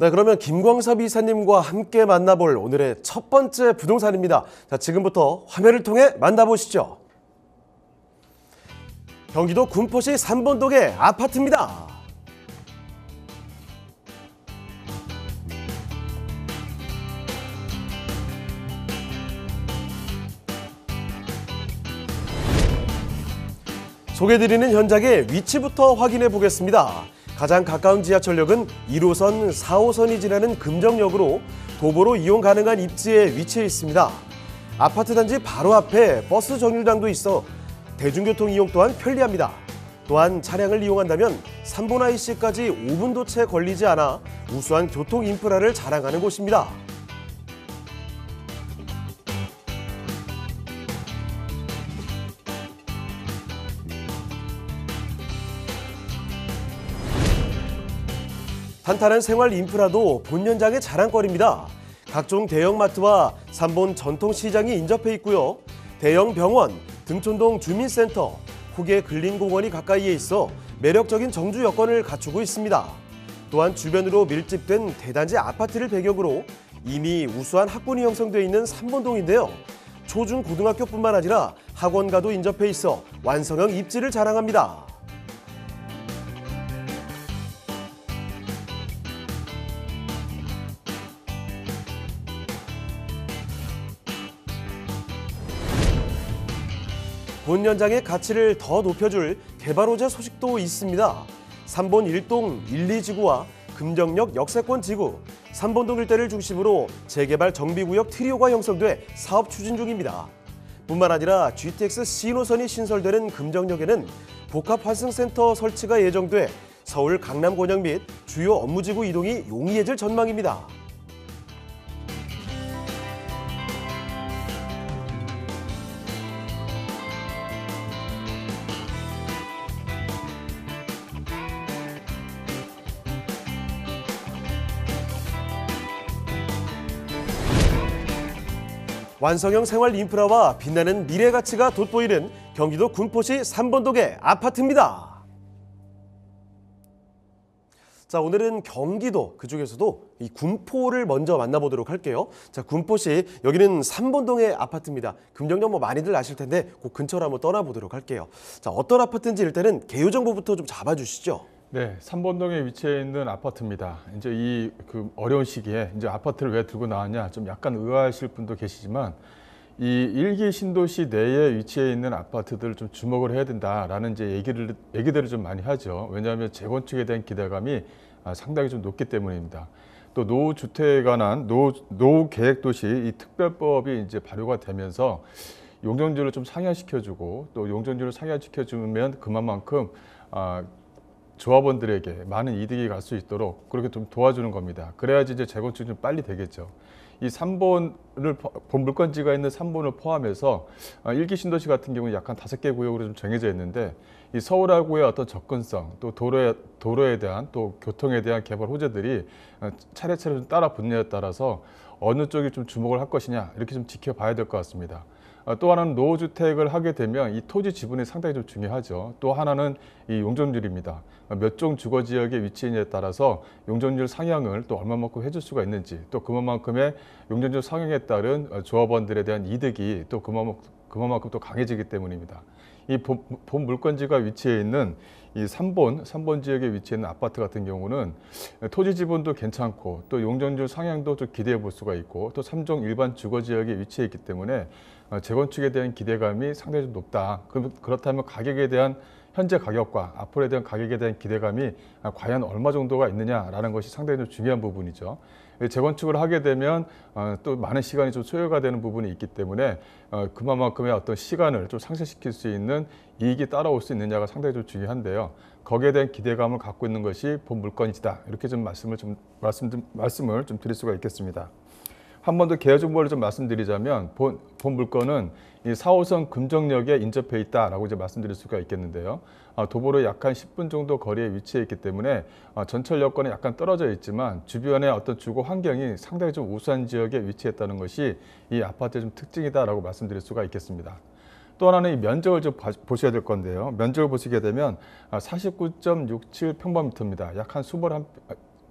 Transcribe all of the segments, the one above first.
네, 그러면 김광섭 이사님과 함께 만나볼 오늘의 첫 번째 부동산입니다. 자, 지금부터 화면을 통해 만나보시죠. 경기도 군포시 3번동의 아파트입니다. 소개드리는 현장의 위치부터 확인해 보겠습니다. 가장 가까운 지하철역은 1호선, 4호선이 지나는 금정역으로 도보로 이용 가능한 입지에 위치해 있습니다. 아파트 단지 바로 앞에 버스 정류장도 있어 대중교통 이용 또한 편리합니다. 또한 차량을 이용한다면 3분 IC까지 5분도 채 걸리지 않아 우수한 교통 인프라를 자랑하는 곳입니다. 탄탄한 생활 인프라도 본연장의 자랑거리입니다. 각종 대형마트와 삼본 전통시장이 인접해 있고요. 대형 병원, 등촌동 주민센터, 후계 근린공원이 가까이에 있어 매력적인 정주 여건을 갖추고 있습니다. 또한 주변으로 밀집된 대단지 아파트를 배경으로 이미 우수한 학군이 형성돼 있는 삼본동인데요. 초중고등학교뿐만 아니라 학원과도 인접해 있어 완성형 입지를 자랑합니다. 본 연장의 가치를 더 높여줄 개발호재 소식도 있습니다. 3번 일동 1, 2지구와 금정역 역세권 지구, 3번동 일대를 중심으로 재개발 정비구역 트리오가 형성돼 사업 추진 중입니다. 뿐만 아니라 GTX C노선이 신설되는 금정역에는 복합환승센터 설치가 예정돼 서울 강남 권역 및 주요 업무지구 이동이 용이해질 전망입니다. 완성형 생활 인프라와 빛나는 미래 가치가 돋보이는 경기도 군포시 삼번동의 아파트입니다. 자, 오늘은 경기도 그중에서도 이 군포를 먼저 만나보도록 할게요. 자, 군포시 여기는 삼번동의 아파트입니다. 금정역 뭐 많이들 아실 텐데 그 근처로 한번 떠나보도록 할게요. 자, 어떤 아파트인지 일단은 개요 정보부터 좀 잡아주시죠. 네, 삼번동에 위치해 있는 아파트입니다. 이제 이 그 어려운 시기에 이제 아파트를 왜 들고 나왔냐 좀 약간 의아하실 분도 계시지만 이 일기 신도시 내에 위치해 있는 아파트들 좀 주목을 해야 된다라는 이제 얘기를 얘기들을 좀 많이 하죠. 왜냐하면 재건축에 대한 기대감이 아, 상당히 좀 높기 때문입니다. 또 노후 주택에 관한 노후, 노후 계획 도시 이 특별법이 이제 발효가 되면서 용적률을 좀 상향시켜주고 또 용적률을 상향시켜주면 그만큼 아, 조합원들에게 많은 이득이 갈 수 있도록 그렇게 좀 도와주는 겁니다. 그래야지 이제 재건축좀 빨리 되겠죠. 이 3번을 본 물건지가 있는 3번을 포함해서 아, 일기 신도시 같은 경우는 약한 다섯 개 구역으로 좀 정해져 있는데 이 서울하고의 어떤 접근성 또 도로에 도로에 대한 또 교통에 대한 개발 호재들이 아, 차례차례 좀 따라 분야에 따라서 어느 쪽이 좀 주목을 할 것이냐 이렇게 좀 지켜봐야 될 것 같습니다. 어, 또 하나는 노후주택을 하게 되면 이 토지 지분이 상당히 좀 중요하죠. 또 하나는 이 용적률입니다. 어, 몇종 주거지역의 위치에 따라서 용적률 상향을 또 얼마만큼 해줄 수가 있는지 또 그만큼의 용적률 상향에 따른 어, 조합원들에 대한 이득이 또 그만큼, 그만큼 또 강해지기 때문입니다. 이 본 물건지가 위치해 있는 이 3번, 3번 지역에 위치해 있는 아파트 같은 경우는 토지 지분도 괜찮고 또 용적률 상향도 좀 기대해 볼 수가 있고 또 3종 일반 주거 지역에 위치해 있기 때문에 어, 재건축에 대한 기대감이 상당히 좀 높다. 그렇다면 가격에 대한 현재 가격과 앞으로에 대한 가격에 대한 기대감이 아, 과연 얼마 정도가 있느냐라는 것이 상당히 좀 중요한 부분이죠. 예, 재건축을 하게 되면 어, 또 많은 시간이 좀 소요가 되는 부분이 있기 때문에 어, 그만큼의 어떤 시간을 좀 상쇄시킬 수 있는 이익이 따라올 수 있느냐가 상당히 좀 중요한데요. 거기에 대한 기대감을 갖고 있는 것이 본 물건이다. 이렇게 좀 말씀을 좀 말씀 좀 말씀을 좀 드릴 수가 있겠습니다. 한번더 계열 정보를 좀 말씀드리자면 본, 본 물건은 이 4호선 금정역에 인접해 있다라고 이제 말씀드릴 수가 있겠는데요. 아, 도보로 약한 10분 정도 거리에 위치해 있기 때문에 아, 전철 여건에 약간 떨어져 있지만 주변의 어떤 주거 환경이 상당히 좀 우수한 지역에 위치했다는 것이 이 아파트의 좀 특징이다라고 말씀드릴 수가 있겠습니다. 또 하나는 이 면적을 좀 보셔야 될 건데요. 면적을 보시게 되면 아, 49.67 평방미터입니다. 약 한 21,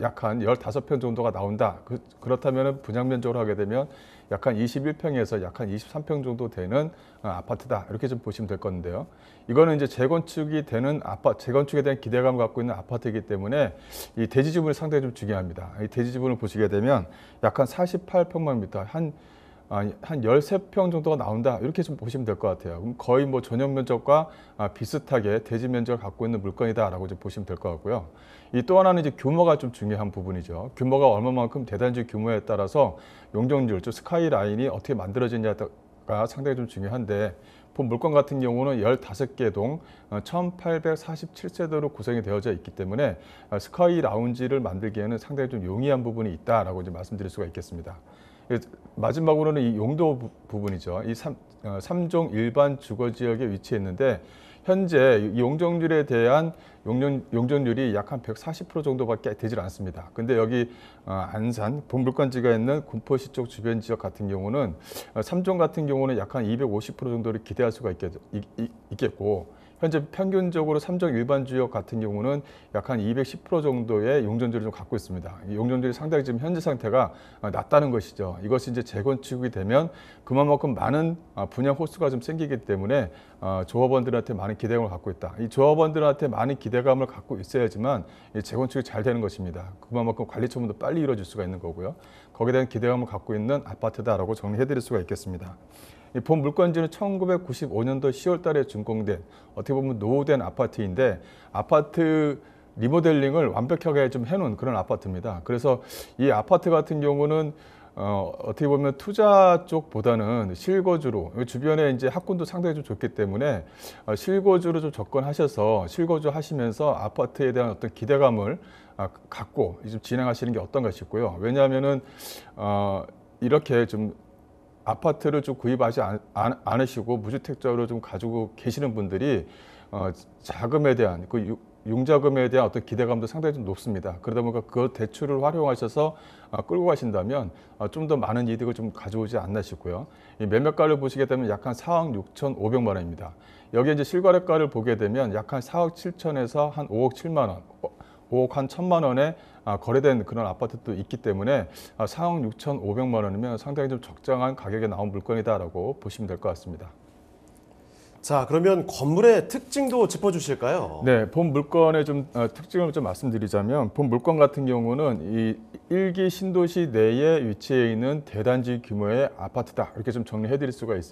약한 15평 정도가 나온다. 그, 그 렇다면 분양 면적으로 하게 되면 약한 21평에서 약한 23평 정도 되는 어, 아파트다. 이렇게 좀 보시면 될 건데요. 이거는 이제 재건축이 되는 아파 재건축에 대한 기대감을 갖고 있는 아파트이기 때문에 이 대지 지분이 상당히 좀 중요합니다. 이 대지 지분을 보시게 되면 약한 48평방미터 한한 13평 정도가 나온다 이렇게 좀 보시면 될 것 같아요 그럼 거의 뭐 전용 면적과 아, 비슷하게 대지 면적을 갖고 있는 물건이다 라고 좀 보시면 될 것 같고요 이 또 하나는 이제 규모가 좀 중요한 부분이죠 규모가 얼마만큼 대단지 규모에 따라서 용적률, 즉 스카이라인이 어떻게 만들어지냐가 상당히 좀 중요한데 본 물건 같은 경우는 15개 동 1847세대로 구성이 되어져 있기 때문에 아, 스카이 라운지를 만들기에는 상당히 좀 용이한 부분이 있다고이 말씀드릴 수가 있겠습니다. 예, 마지막으로는 이 용도 부분이죠. 이 3, 3종 어, 일반 주거지역에 위치했는데 현재 용적률에 대한 용전, 용전률이 약 한 140% 정도밖에 되질 않습니다. 근데 여기 어, 안산, 본물관지가 있는 군포시 쪽 주변 지역 같은 경우는 어, 삼종 같은 경우는 약 한 250% 정도를 기대할 수가 있겠, 고 현재 평균적으로 삼정 일반 주역 같은 경우는 약 한 210% 정도의 용전율를 갖고 있습니다. 용전지를 상당히 지금 현재 상태가 아, 낮다는 것이죠. 이것이 이제 재건축이 되면 그만큼 많은 아, 분양 호수가 좀 생기기 때문에 아, 조합원들한테 많은 기대감을 갖고 있다. 이 조합원들한테 많은 기대감을 갖고 있어야지만 재건축이 잘 되는 것입니다. 그만큼 관리 처분도 빨리 이루어질 수가 있는 거고요. 거기에 대한 기대감을 갖고 있는 아파트다라고 정리해드릴 수가 있겠습니다. 본 물건지는 1995년도 10월달에 준공된 어떻게 보면 노후된 아파트인데 아파트 리모델링을 완벽하게 좀 해놓은 그런 아파트입니다. 그래서 이 아파트 같은 경우는 어, 어떻게 보면 투자 쪽보다는 실거주로 주변에 이제 학군도 상당히 좀 좋기 때문에 어, 실거주로 좀 접근하셔서 실거주 하시면서 아파트에 대한 어떤 기대감을 아, 갖고 좀 진행하시는 게 어떤가 싶고요. 왜냐하면은 어, 이렇게 좀 아파트를 좀 구입하지 않, 않 으시고 무주택자로 좀 가지고 계시는 분들이 어, 자금에 대한 그 유, 융자금에 대한 어떤 기대감도 상당히 좀 높습니다. 그러다 보니까 그 대출을 활용하셔서 어, 끌고 가신다면 어, 좀더 많은 이득을 좀 가져오지 않나 싶고요. 이 매매가를 보시게 되면 약한 4억 6천5백만 원입니다. 여기에 이제 실거래가를 보게 되면 약한 4억 7천에서 한 5억 7만 원, 5억 어, 한 천만 원에 아, 거래된 그런 아파트도 있기 때문에 4억 아, 6,500만 원이면 상당히 좀 적정한 가격에 나온 물건이다라고 보시면 될 것 같습니다. 자 그러면 건물의 특징도 짚어주실까요? 네, 본 물건의 좀 어, 특징을 좀 말씀드리자면 본 물건 같은 경우는 이 1기 신도시 내에 위치해 있는 대단지 규모의 아파트다 이렇게 좀 정리해드릴 수가 있,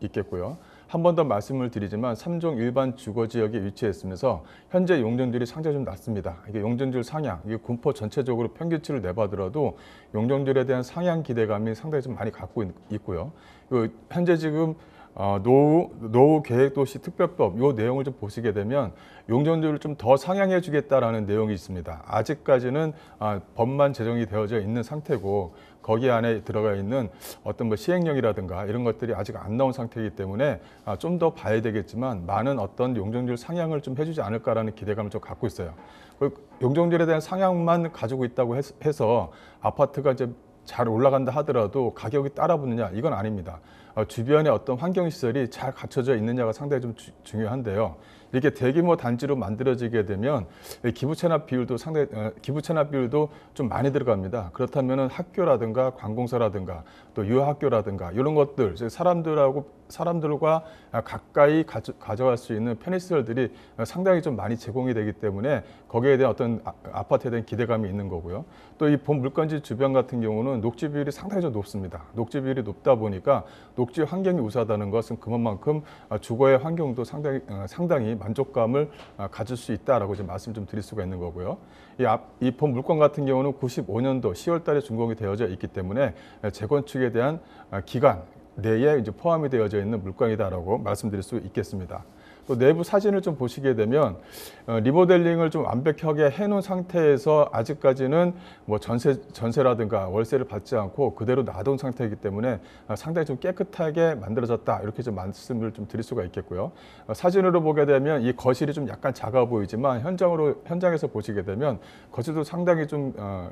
있 겠고요 한번더 말씀을 드리지만 3종 일반 주거 지역에 위치해 있으면서 현재 용적률이 상당히 좀 낮습니다. 이게 용적률 상향, 이게 군포 전체적으로 평균치를 내봐더라도 용적률에 대한 상향 기대감이 상당히 좀 많이 갖고 있고요. 그 현재 지금 어, 노후, 노후 계획도시 특별법 이 내용을 좀 보시게 되면 용적률을 좀 더 상향해 주겠다라는 내용이 있습니다. 아직까지는 아, 법만 제정이 되어져 있는 상태고 거기 안에 들어가 있는 어떤 뭐 시행령이라든가 이런 것들이 아직 안 나온 상태이기 때문에 아, 좀 더 봐야 되겠지만 많은 어떤 용적률 상향을 좀 해주지 않을까라는 기대감을 좀 갖고 있어요. 그 용적률에 대한 상향만 가지고 있다고 해서 아파트가 이제 잘 올라간다 하더라도 가격이 따라붙느냐 이건 아닙니다. 어, 주변에 어떤 환경시설이 잘 갖춰져 있느냐가 상당히 좀 주, 중요한데요. 이렇게 대규모 단지로 만들어지게 되면 기부 체납 비율도 상당히 어, 기부 체납 비율도 좀 많이 들어갑니다. 그렇다면 학교라든가 관공서라든가 또유학교라든가 이런 것들 사람들하고 사람들과 가까이 가져갈 수 있는 편의시설들이 상당히 좀 많이 제공이 되기 때문에 거기에 대한 어떤 아, 아파트에 대한 기대감이 있는 거고요. 또 이 본 물건지 주변 같은 경우는 녹지 비율이 상당히 좀 높습니다. 녹지 비율이 높다 보니까 녹지 환경이 우수하다는 것은 그만큼 주거의 환경도 상당히 어, 상당히 만족감을 어, 가질 수 있다라고 지금 말씀 좀 드릴 수가 있는 거고요. 이본 물건 같은 경우는 95년도 10월 달에 준공이 되어져 있기 때문에 재건축에 대한 어, 기간 내에 이제 포함이 되어져 있는 물광이다라고 말씀드릴 수 있겠습니다. 또 내부 사진을 좀 보시게 되면 어, 리모델링을 좀 완벽하게 해놓은 상태에서 아직까지는 뭐 전세 전세라든가 월세를 받지 않고 그대로 놔둔 상태이기 때문에 어, 상당히 좀 깨끗하게 만들어졌다 이렇게 좀 말씀을 좀 드릴 수가 있겠고요. 어, 사진으로 보게 되면 이 거실이 좀 약간 작아 보이지만 현장으로 현장에서 보시게 되면 거실도 상당히 좀 어,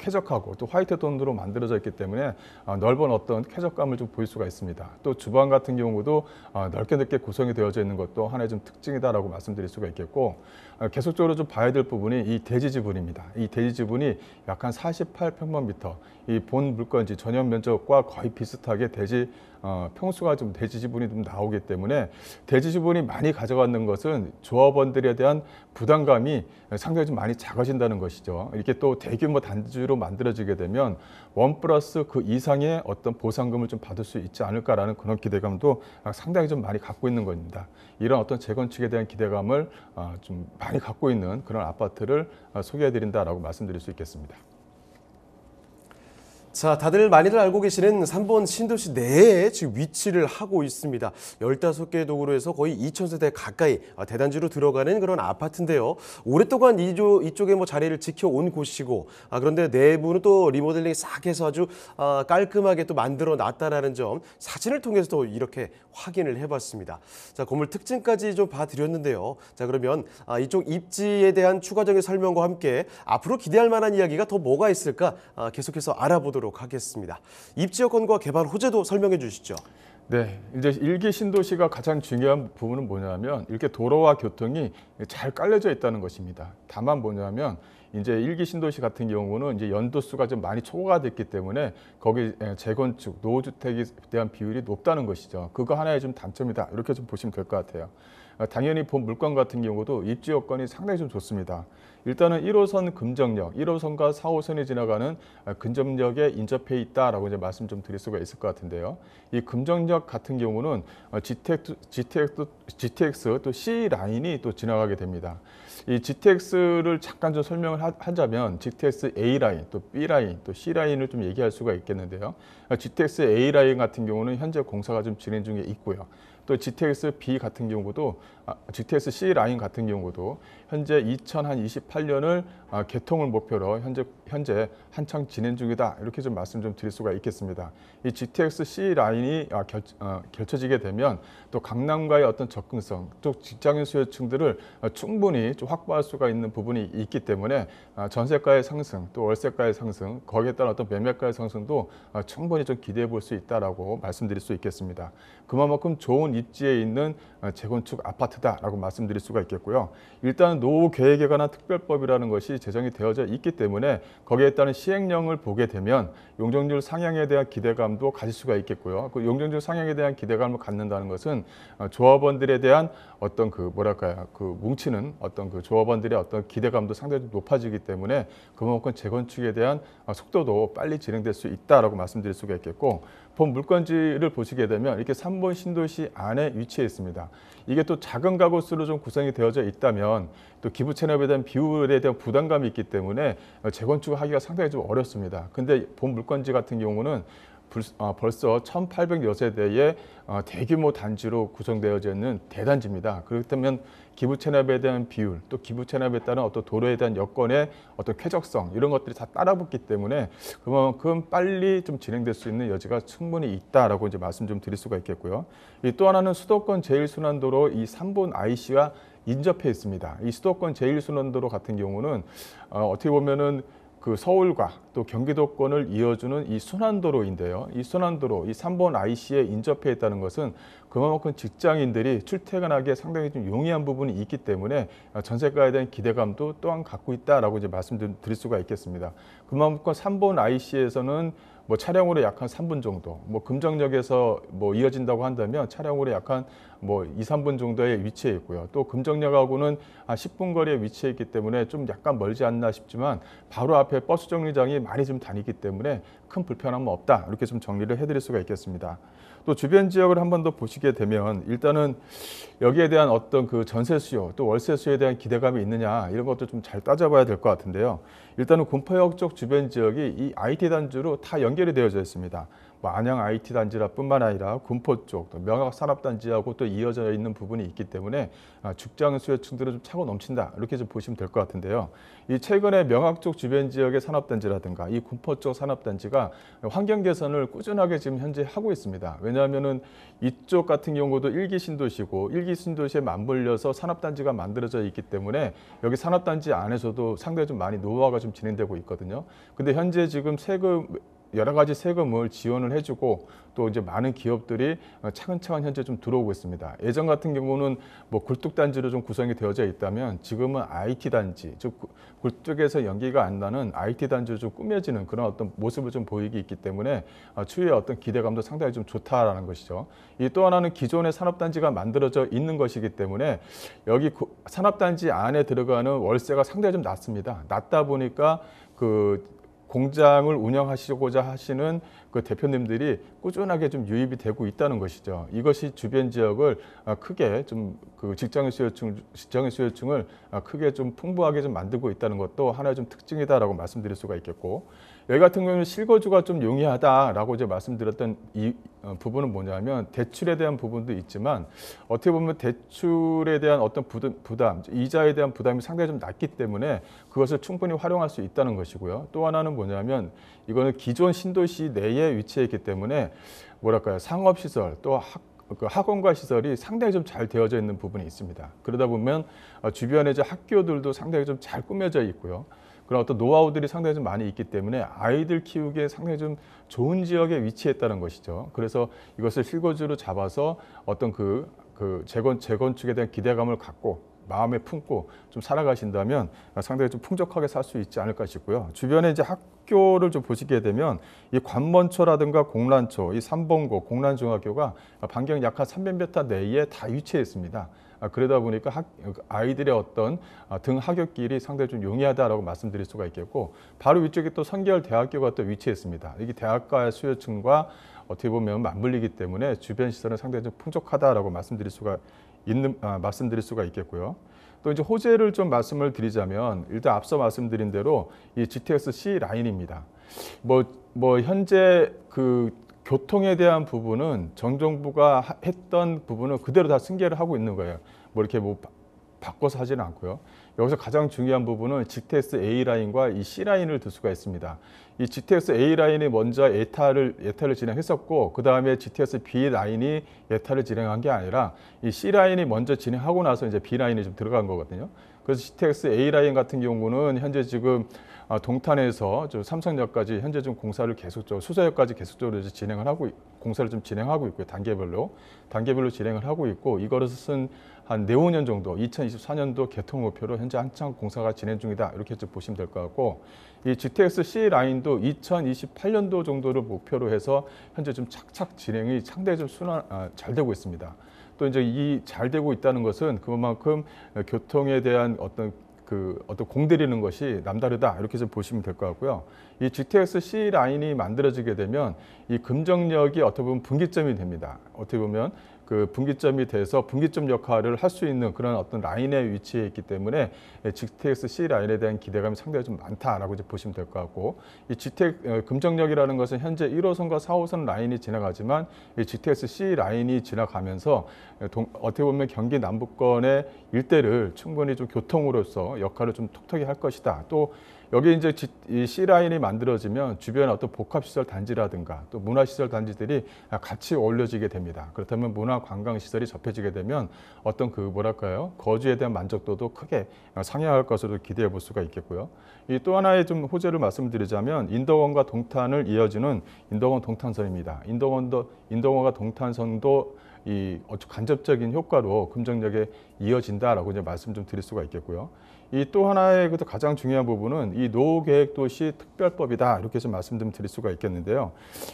쾌적하고 또 화이트 톤으로 만들어져 있기 때문에 어, 넓은 어떤 쾌적감을 좀 보일 수가 있습니다. 또 주방 같은 경우도 어, 넓게 넓게 구성이 되어져 있는 것도 하나의 좀 특징이다라고 말씀드릴 수가 있겠고 어, 계속적으로 좀 봐야 될 부분이 이 대지 지분입니다. 이 대지 지분이 약 한 48평방미터, 이 본 물건지 전용 면적과 거의 비슷하게 대지 어, 평수가 좀 대지 지분이 좀 나오기 때문에 대지 지분이 많이 가져가는 것은 조합원들에 대한 부담감이 상당히 좀 많이 작아진다는 것이죠. 이렇게 또 대규모 단지로 만들어지게 되면 원 플러스 그 이상의 어떤 보상금을 좀 받을 수 있지 않을까라는 그런 기대감도 상당히 좀 많이 갖고 있는 겁니다. 이런 어떤 재건축에 대한 기대감을 어, 좀 많이 많이 갖고 있는 그런 아파트를 어, 소개해드린다라고 말씀드릴 수 있겠습니다. 자, 다들 많이들 알고 계시는 3번 신도시 내에 지금 위치를 하고 있습니다. 15개 도구로해서 거의 2,000세대 가까이 아, 대단지로 들어가는 그런 아파트인데요. 오랫동안 이 이쪽에 뭐 자리를 지켜온 곳이고, 아, 그런데 내부는 또 리모델링 싹 해서 아주 아, 깔끔하게 또 만들어 놨다라는 점 사진을 통해서도 이렇게 확인을 해봤습니다. 자, 건물 특징까지 좀 봐드렸는데요. 자, 그러면 아, 이쪽 입지에 대한 추가적인 설명과 함께 앞으로 기대할 만한 이야기가 더 뭐가 있을까 아, 계속해서 알아보도록 듣도록 하겠습니다. 입지 여건과 개발 호재도 설명해 주시죠. 네, 이제 일기 신도시가 가장 중요한 부분은 뭐냐면 이렇게 도로와 교통이 잘 깔려져 있다는 것입니다. 다만 뭐냐면 이제 일기 신도시 같은 경우는 이제 연도수가 좀 많이 초과가 됐기 때문에 거기 재건축, 노후주택에 대한 비율이 높다는 것이죠. 그거 하나의 좀 단점이다. 이렇게 좀 보시면 될 것 같아요. 아, 당연히 본 물건 같은 경우도 입지 여건이 상당히 좀 좋습니다. 일단은 1호선 금정역, 1호선과 4호선이 지나가는 근접역에 아, 인접해 있다라고 이제 말씀 좀 드릴 수가 있을 것 같은데요. 이 금정역 같은 경우는 GTX, GTX, GTX 또 C 라인이 또 지나가게 됩니다. 이 GTX를 잠깐 좀 설명을 하자면 GTX A 라인, 또 B 라인, 또 C 라인을 좀 얘기할 수가 있겠는데요. GTX 아, A 라인 같은 경우는 현재 공사가 좀 진행 중에 있고요. 또 GTX-B 같은 경우도 아, GTX-C 라인 같은 경우도 현재 2028년을 아, 개통을 목표로 현재 현재 한창 진행 중이다 이렇게 좀 말씀 좀 드릴 수가 있겠습니다. 이 GTX-C 라인이 아, 결, 아, 어, 펼쳐지게 되면 또 강남과의 어떤 접근성, 또 직장인 수요층들을 아, 충분히 좀 확보할 수가 있는 부분이 있기 때문에 아, 전세가의 상승, 또 월세가의 상승, 거기에 따른 어떤 매매가의 상승도 아, 충분히 좀 기대해 볼 수있다라 말씀드릴 수 있겠습니다. 그만큼 좋은 입지에 있는 어, 재건축 아파트다라고 말씀드릴 수가 있겠고요. 일단 노후 계획에 관한 특별법이라는 것이 제정이 되어져 있기 때문에 거기에 따른 시행령을 보게 되면 용적률 상향에 대한 기대감도 가질 수가 있겠고요. 그 용적률 상향에 대한 기대감을 갖는다는 것은 어, 조합원들에 대한 어떤 그 뭐랄까요 그 뭉치는 어떤 그 조합원들의 어떤 기대감도 상당히 높아지기 때문에 그만큼 재건축에 대한 어, 속도도 빨리 진행될 수 있다라고 말씀드릴 수가 있겠고 본 물건지를 보시게 되면 이렇게 3번 신도시 안에 위치해 있습니다. 이게 또 작은 가구 수로 좀 구성이 되어져 있다면 또 기부 채납에 대한 비율에 대한 부담감이 있기 때문에 재건축하기가 상당히 좀 어렵습니다. 근데 본 물건지 같은 경우는 어, 벌써 1,800여 세대의 어, 대규모 단지로 구성되어져 있는 대단지입니다. 그렇다면 기부 체납에 대한 비율, 또 기부 체납에 따른 어떤 도로에 대한 여건의 어떤 쾌적성 이런 것들이 다 따라붙기 때문에 그만큼 빨리 좀 진행될 수 있는 여지가 충분히 있다라고 이제 말씀 좀 드릴 수가 있겠고요. 이 또 하나는 수도권 제일순환도로 이 3번 IC와 인접해 있습니다. 이 수도권 제일순환도로 같은 경우는 어, 어떻게 보면은 그 서울과 또 경기도권을 이어주는 이 순환도로인데요. 이 순환도로, 이 3번 IC에 인접해 있다는 것은 그만큼 직장인들이 출퇴근하기에 상당히 좀 용이한 부분이 있기 때문에 전세가에 대한 기대감도 또한 갖고 있다라고 이제 말씀드릴 수가 있겠습니다. 그만큼 3번 IC에서는 뭐 차량으로 약 한 3분 정도, 뭐 금정역에서 뭐 이어진다고 한다면 차량으로 약 한뭐 2, 3분 정도에 위치해 있고요. 또 금정역하고는 한 10분 거리에 위치해 있기 때문에 좀 약간 멀지 않나 싶지만 바로 앞에 버스 정류장이 많이 좀 다니기 때문에 큰 불편함은 없다. 이렇게 좀 정리를 해드릴 수가 있겠습니다. 또 주변 지역을 한 번 더 보시게 되면 일단은 여기에 대한 어떤 그 전세 수요 또 월세 수요에 대한 기대감이 있느냐 이런 것도 좀 잘 따져봐야 될 것 같은데요. 일단은 군포역쪽 주변 지역이 이 IT 단지로 다 연결이 되어져 있습니다. 뭐 안양 IT 단지라 뿐만 아니라 군포 쪽, 또 명학 산업 단지하고 또 이어져 있는 부분이 있기 때문에 아, 죽장 수요층들은 좀 차고 넘친다 이렇게 좀 보시면 될 것 같은데요. 이 최근에 명학 쪽 주변 지역의 산업 단지라든가 이 군포 쪽 산업 단지가 환경 개선을 꾸준하게 지금 현재 하고 있습니다. 왜냐하면은 이쪽 같은 경우도 일기 신도시고 일기 신도시에 맞물려서 산업 단지가 만들어져 있기 때문에 여기 산업 단지 안에서도 상당히 좀 많이 노화가 좀 진행되고 있거든요. 근데 현재 지금 세금 여러 가지 세금을 지원을 해주고 또 이제 많은 기업들이 어, 차근차근 현재 좀 들어오고 있습니다. 예전 같은 경우는 뭐 굴뚝 단지로 좀 구성이 되어져 있다면 지금은 IT 단지, 즉 굴뚝에서 연기가 안 나는 IT 단지로 좀 꾸며지는 그런 어떤 모습을 좀 보이기 있기 때문에 어, 추후에 어떤 기대감도 상당히 좀 좋다라는 것이죠. 이또 하나는 기존의 산업 단지가 만들어져 있는 것이기 때문에 여기 산업 단지 안에 들어가는 월세가 상당히 좀 낮습니다. 낮다 보니까 그 공장을 운영하시고자 하시는 그 대표님들이 꾸준하게 좀 유입이 되고 있다는 것이죠. 이것이 주변 지역을 아, 크게 좀 그 직장인 수요층 직장인 수요층을 아, 크게 좀 풍부하게 좀 만들고 있다는 것도 하나의 좀 특징이다라고 말씀드릴 수가 있겠고 여기 같은 경우는 실거주가 좀 용이하다라고 이제 말씀드렸던 이 어, 부분은 뭐냐면 대출에 대한 부분도 있지만 어떻게 보면 대출에 대한 어떤 부담, 이자에 대한 부담이 상당히 좀 낮기 때문에 그것을 충분히 활용할 수 있다는 것이고요. 또 하나는 뭐냐면 이거는 기존 신도시 내에 위치해 있기 때문에 뭐랄까요 상업시설 또 학, 그 학원과 시설이 상당히 좀 잘 되어져 있는 부분이 있습니다. 그러다 보면 어, 주변에 학교들도 상당히 좀 잘 꾸며져 있고요. 그런 어떤 노하우들이 상당히 좀 많이 있기 때문에 아이들 키우기에 상당히 좀 좋은 지역에 위치했다는 것이죠. 그래서 이것을 실거주로 잡아서 어떤 그, 그 재건, 재건축에 대한 기대감을 갖고 마음에 품고 좀 살아가신다면 상당히 좀 풍족하게 살 수 있지 않을까 싶고요. 주변에 이제 학교를 좀 보시게 되면 이 관먼초라든가 공란초, 이삼봉고 공란중학교가 반경 약 한 300m 내에 다 위치해 있습니다. 아, 그러다 보니까 학, 그 아이들의 어떤 아, 등 하굣길이 상당히 좀 용이하다라고 말씀드릴 수가 있겠고 바로 위쪽에 또 선결 대학교가 또 위치했습니다. 이게 대학가의 수요층과 어떻게 보면 맞물리기 때문에 주변 시설은 상당히 좀 풍족하다라고 말씀드릴 수가 있는 아, 말씀드릴 수가 있겠고요. 또 이제 호재를 좀 말씀을 드리자면 일단 앞서 말씀드린 대로 이 GTX C 라인입니다. 뭐뭐 뭐 현재 그 교통에 대한 부분은 정정부가 했던 부분은 그대로 다 승계를 하고 있는 거예요. 뭐 이렇게 뭐 바꿔서 하지는 않고요. 여기서 가장 중요한 부분은 GTX A 라인과 이 C 라인을 들 수가 있습니다. 이 GTX A 라인이 먼저 에타를 에타를 진행했었고 그 다음에 GTX B 라인이 에타를 진행한 게 아니라 이 C 라인이 먼저 진행하고 나서 이제 B 라인이 좀 들어간 거거든요. 그래서 CTX A 라인 같은 경우는 현재 지금 아, 동탄에서 삼성역까지 현재 좀 공사를 계속적으로 수서역까지 계속적으로 진행을 하고 공사를 좀 진행하고 있고요 단계별로 단계별로 진행을 하고 있고 이거를 쓴한 4, 5년 정도 2024년도 개통 목표로 현재 한창 공사가 진행 중이다 이렇게 좀 보시면 될 것 같고 이 GTX C 라인도 2028년도 정도를 목표로 해서 현재 좀 착착 진행이 상당히 좀 순환 아, 잘 되고 있습니다. 또 이제 이 잘 되고 있다는 것은 그만큼 교통에 대한 어떤 그 어떤 공들이는 것이 남다르다 이렇게 좀 보시면 될 것 같고요. 이 GTX-C 라인이 만들어지게 되면 이 금정역이 어떻게 보면 분기점이 됩니다. 어떻게 보면 그 분기점이 돼서 분기점 역할을 할 수 있는 그런 어떤 라인의 위치에 있기 때문에 GTX C 라인에 대한 기대감이 상당히 좀 많다라고 이제 보시면 될 것 같고 이 GTX 어, 금정역이라는 것은 현재 1호선과 4호선 라인이 지나가지만 이 GTX C 라인이 지나가면서 동, 어떻게 보면 경기 남부권의 일대를 충분히 좀 교통으로서 역할을 좀 톡톡히 할 것이다. 또 여기 이제 이 C 라인이 만들어지면 주변 어떤 복합시설 단지라든가 또 문화시설 단지들이 같이 어울려지게 됩니다. 그렇다면 문화 관광 시설이 접해지게 되면 어떤 그 뭐랄까요 거주에 대한 만족도도 크게 상향할 것으로 기대해 볼 수가 있겠고요. 이 또 하나의 좀 호재를 말씀드리자면 인덕원과 동탄을 이어지는 인덕원 동탄선입니다. 인덕원도 인덕원과 동탄선도 이 간접적인 효과로 금정역에 이어진다라고 이제 말씀 좀 드릴 수가 있겠고요. 이또 하나의 가장 중요한 부분은 이 노후계획도시 특별법이다 이렇게 좀 말씀드릴 수가 있겠는데요.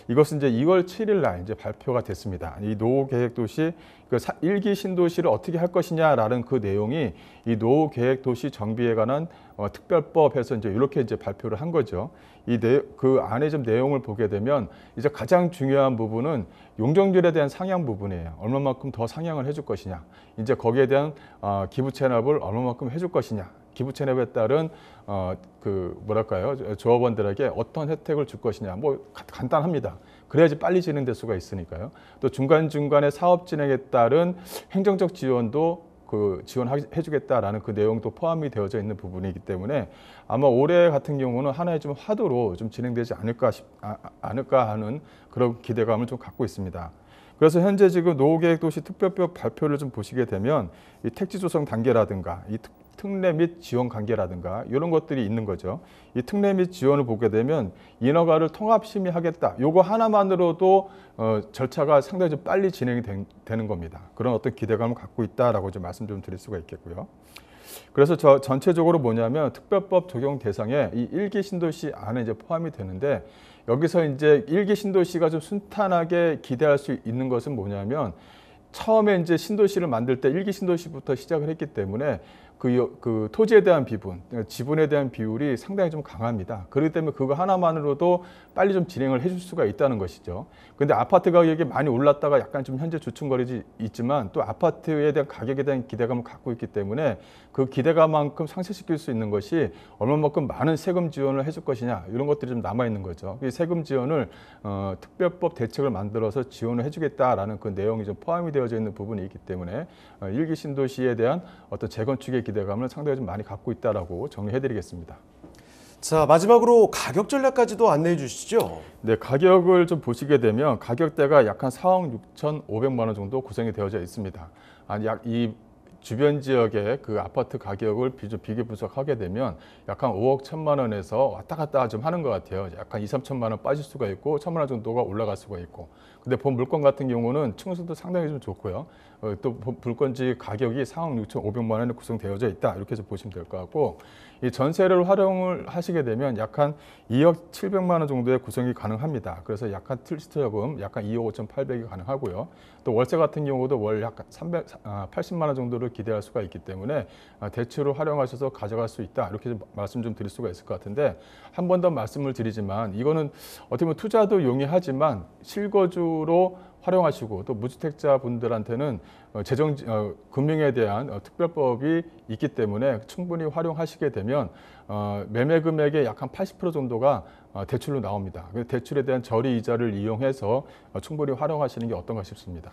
이것은 이제 2월 7일 날 이제 발표가 됐습니다. 이 노후계획도시 그 1기 신도시를 어떻게 할 것이냐라는 그 내용이 이 노후계획도시 정비에 관한 어, 특별법에서 이제 이렇게 이제 발표를 한 거죠. 이그 안에 좀 내용을 보게 되면 이제 가장 중요한 부분은 용적률에 대한 상향 부분이에요. 얼마만큼 더 상향을 해줄 것이냐. 이제 거기에 대한 어, 기부 체납을 얼마만큼 해줄 것이냐. 기부 체납에 따른 어, 그 뭐랄까요 조합원들에게 어떤 혜택을 줄 것이냐 뭐 간단합니다. 그래야지 빨리 진행될 수가 있으니까요. 또 중간 중간에 사업 진행에 따른 행정적 지원도 그 지원해주겠다라는 그 내용도 포함이 되어져 있는 부분이기 때문에 아마 올해 같은 경우는 하나의 좀 화두로 좀 진행되지 않을까 싶, 아, 아, 않을까 하는 그런 기대감을 좀 갖고 있습니다. 그래서 현재 지금 노후계획도시 특별법 발표를 좀 보시게 되면 이 택지 조성 단계라든가 이 특, 특례 및 지원 관계라든가 이런 것들이 있는 거죠. 이 특례 및 지원을 보게 되면 인허가를 통합 심의하겠다. 요거 하나만으로도 어, 절차가 상당히 좀 빨리 진행이 된, 되는 겁니다. 그런 어떤 기대감을 갖고 있다라고 좀 말씀 좀 드릴 수가 있겠고요. 그래서 저 전체적으로 뭐냐면 특별법 적용 대상에 이 1기 신도시 안에 이제 포함이 되는데 여기서 이제 1기 신도시가 좀 순탄하게 기대할 수 있는 것은 뭐냐면 처음에 이제 신도시를 만들 때일기 신도시부터 시작을 했기 때문에 그, 그 토지에 대한 비분, 그러니까 지분에 대한 비율이 상당히 좀 강합니다. 그렇기 때문에 그거 하나만으로도 빨리 좀 진행을 해줄 수가 있다는 것이죠. 근데 아파트 가격이 많이 올랐다가 약간 좀 현재 주춤거리지 있지만 또 아파트에 대한 가격에 대한 기대감을 갖고 있기 때문에 그 기대감만큼 상쇄시킬 수 있는 것이 얼마만큼 많은 세금 지원을 해줄 것이냐 이런 것들이 좀 남아 있는 거죠. 이 세금 지원을 어, 특별법 대책을 만들어서 지원을 해주겠다라는 그 내용이 좀 포함이 되어져 있는 부분이 있기 때문에 어, 일기 신도시에 대한 어떤 재건축의 기대감을 상당히 좀 많이 갖고 있다라고 정리해드리겠습니다. 자 마지막으로 가격 전략까지도 안내해 주시죠. 네 가격을 좀 보시게 되면 가격대가 약한 4억 6천5백만원 정도 구성이 되어져 있습니다. 약이 주변 지역의 그 아파트 가격을 비교 분석하게 되면 약간 5억 1천만 원에서 왔다 갔다 좀 하는 것 같아요. 약간 2, 3천만 원 빠질 수가 있고 천만 원 정도가 올라갈 수가 있고 근데 본 물건 같은 경우는 층수도 상당히 좀 좋고요. 어, 또 불건지 가격이 4억 6,500만 원에 구성되어져 있다 이렇게 해서 보시면 될 것 같고 이 전세를 활용을 하시게 되면 약한 2억 700만 원 정도의 구성이 가능합니다. 그래서 약한 틀스트여금 약간 2억 5,800이 가능하고요. 또 월세 같은 경우도 월 약 380만 아, 원 정도를 기대할 수가 있기 때문에 아, 대출을 활용하셔서 가져갈 수 있다 이렇게 좀 말씀 좀 드릴 수가 있을 것 같은데 한 번 더 말씀을 드리지만 이거는 어떻게 보면 투자도 용이하지만 실거주로 활용하시고 또 무주택자 분들한테는 어, 재정 어, 금융에 대한 어, 특별법이 있기 때문에 충분히 활용하시게 되면 어, 매매 금액의 약 한 80% 정도가 어, 대출로 나옵니다. 그 대출에 대한 저리 이자를 이용해서 어, 충분히 활용하시는 게 어떤가 싶습니다.